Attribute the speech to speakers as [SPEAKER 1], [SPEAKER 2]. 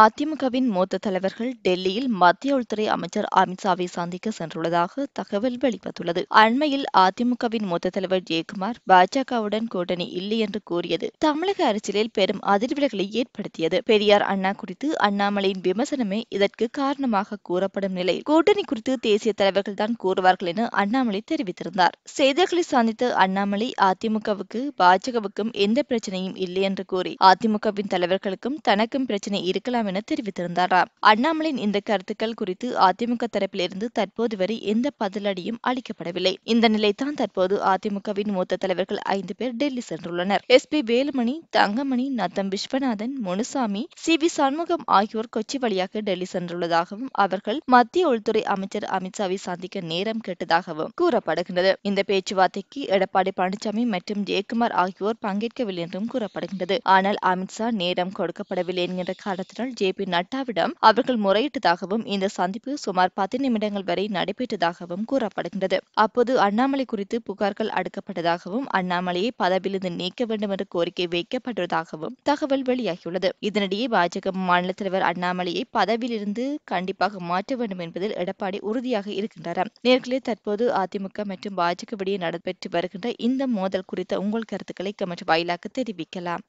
[SPEAKER 1] அதிமுகவின் மூத்த தலைவர்கள் டெல்லியில் மத்திய உள்துறை அமைச்சர் அமித்ஷாவை சந்திக்க சென்றுள்ளதாக தகவல் வெளிவந்துள்ளது அண்மையில் அதிமுகவின் மூத்த தலைவர் ஜெயக்குமார் பாஜகவுடன் கூட்டணி இல்லை என்று கூறியது தமிழக அரசியலில் பெரும் அதிர்வலைகளை ஏற்படுத்தியது பெரியார் அண்ணா குறித்து அண்ணாமலையின் விமர்சனமே இதற்கு காரணமாக கூறப்படும் நிலை கூட்டணி குறித்து தேசிய தலைவர்கள் தான் கூறுவார்கள் என அண்ணாமலை தெரிவித்திருந்தார் செய்திகளை சந்தித்த அண்ணாமலை அதிமுகவுக்கு பாஜகவுக்கும் எந்த பிரச்சனையும் இல்லை என்று கூறி அதிமுகவின் தலைவர்களுக்கும் தனக்கும் பிரச்சனை இருக்கலாம் வேண்டாம் என தெரிவித்திருந்தார் அண்ணாமலையின் இந்த கருத்துக்கள் குறித்து அதிமுக தரப்பிலிருந்து தற்போது வரை எந்த பதிலடியும் அளிக்கப்படவில்லை இந்த நிலைதான் தற்போது அதிமுகவின் மூத்த தலைவர்கள் ஐந்து பேர் டெல்லி சென்றுள்ளனர் S P Velumani Thangamani Natham Viswanathan Munusamy C V Shanmugam ஆகியோர் கொச்சி வழியாக டெல்லி சென்றுள்ளதாகவும் அவர்கள் மத்திய உள்துறை அமைச்சர் அமித்ஷாவை சந்திக்க நேரம் கேட்டதாகவும் கூறப்படுகின்றது இந்த பேச்சுவார்த்தைக்கு எடப்பாடி பழனிசாமி மற்றும் ஜெயக்குமார் ஆகியோர் பங்கேற்கவில்லை என்றும் கூறப்படுகின்றது ஆனால் அமித்ஷா நேரம் கொடுக்கப்படவில்லை என்கின்ற காரணத்தினால் ஜே பி நட்டாவிடம் அவர்கள் முறையிட்டதாகவும் இந்த சந்திப்பு சுமார் பத்து நிமிடங்கள் வரை நடைபெற்றதாகவும் கூறப்படுகின்றது அப்போது அண்ணாமலை குறித்து புகார்கள் அடுக்கப்பட்டதாகவும் அண்ணாமலையை பதவியிலிருந்து நீக்க வேண்டும் என்ற கோரிக்கை வைக்கப்பட்டுள்ளதாகவும் தகவல் வெளியாகியுள்ளது இதனிடையே பாஜக மாநில தலைவர் அண்ணாமலையை பதவியிலிருந்து கண்டிப்பாக மாற்ற வேண்டும் என்பதில் எடப்பாடி உறுதியாக இருக்கின்றார் நேர்களே தற்போது அதிமுக மற்றும் பாஜக பாஜகவிடையே நடைபெற்று வருகின்ற இந்த மோதல் குறித்த உங்கள் கருத்துக்களை கமெண்ட் வாயிலாக தெரிவிக்கலாம்